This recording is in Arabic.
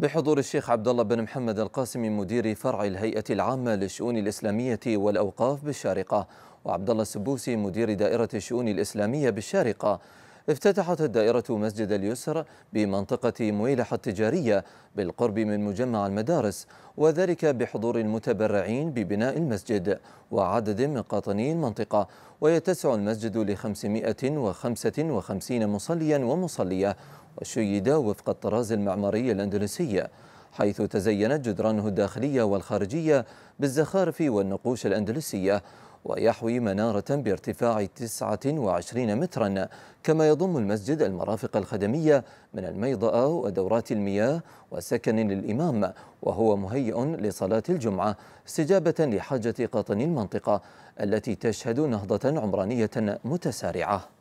بحضور الشيخ عبد الله بن محمد القاسمي مدير فرع الهيئة العامة للشؤون الإسلامية والأوقاف بالشارقة وعبد الله السبوسي مدير دائرة الشؤون الإسلامية بالشارقة افتتحت الدائرة مسجد اليسر بمنطقة مويلحة التجارية بالقرب من مجمع المدارس وذلك بحضور المتبرعين ببناء المسجد وعدد من قاطني المنطقة ويتسع المسجد ل 555 مصليا ومصلية وشيد وفق الطراز المعماري الأندلسي حيث تزينت جدرانه الداخلية والخارجية بالزخارف والنقوش الأندلسية ويحوي منارة بارتفاع 29 مترا كما يضم المسجد المرافق الخدمية من الميضأة ودورات المياه وسكن للإمام وهو مهيئ لصلاة الجمعة استجابة لحاجة قطن المنطقة التي تشهد نهضة عمرانية متسارعة